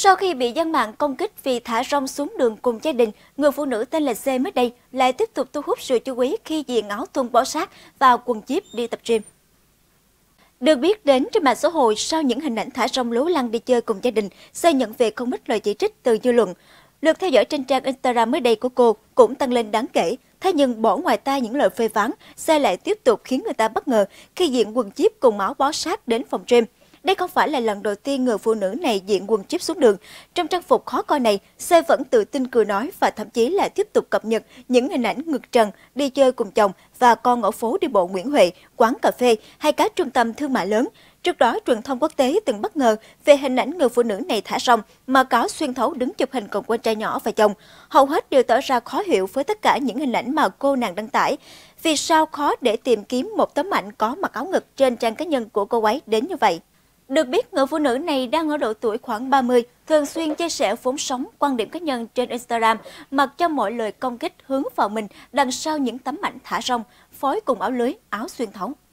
Sau khi bị dân mạng công kích vì thả rong xuống đường cùng gia đình, người phụ nữ tên là C mới đây lại tiếp tục thu hút sự chú ý khi diện áo thun bó sát vào quần jeep đi tập gym. Được biết đến trên mạng xã hội sau những hình ảnh thả rong lú lăng đi chơi cùng gia đình, C nhận về không ít lời chỉ trích từ dư luận. Lượt theo dõi trên trang Instagram mới đây của cô cũng tăng lên đáng kể. Thế nhưng bỏ ngoài tai những lời phê phán, xe lại tiếp tục khiến người ta bất ngờ khi diện quần jeep cùng áo bó sát đến phòng gym. Đây không phải là lần đầu tiên người phụ nữ này diện quần chip xuống đường. Trong trang phục khó coi này, C vẫn tự tin cười nói và thậm chí là tiếp tục cập nhật những hình ảnh ngực trần đi chơi cùng chồng và con ở phố đi bộ Nguyễn Huệ, quán cà phê hay các trung tâm thương mại lớn. Trước đó, truyền thông quốc tế từng bất ngờ về hình ảnh người phụ nữ này thả rong mà cáo xuyên thấu đứng chụp hình cùng con trai nhỏ và chồng. Hầu hết đều tỏ ra khó hiểu với tất cả những hình ảnh mà cô nàng đăng tải. Vì sao khó để tìm kiếm một tấm ảnh có mặc áo ngực trên trang cá nhân của cô ấy đến như vậy? Được biết, người phụ nữ này đang ở độ tuổi khoảng 30, thường xuyên chia sẻ vốn sống, quan điểm cá nhân trên Instagram, mặc cho mọi lời công kích hướng vào mình đằng sau những tấm ảnh thả rong, phối cùng áo lưới, áo xuyên thấu.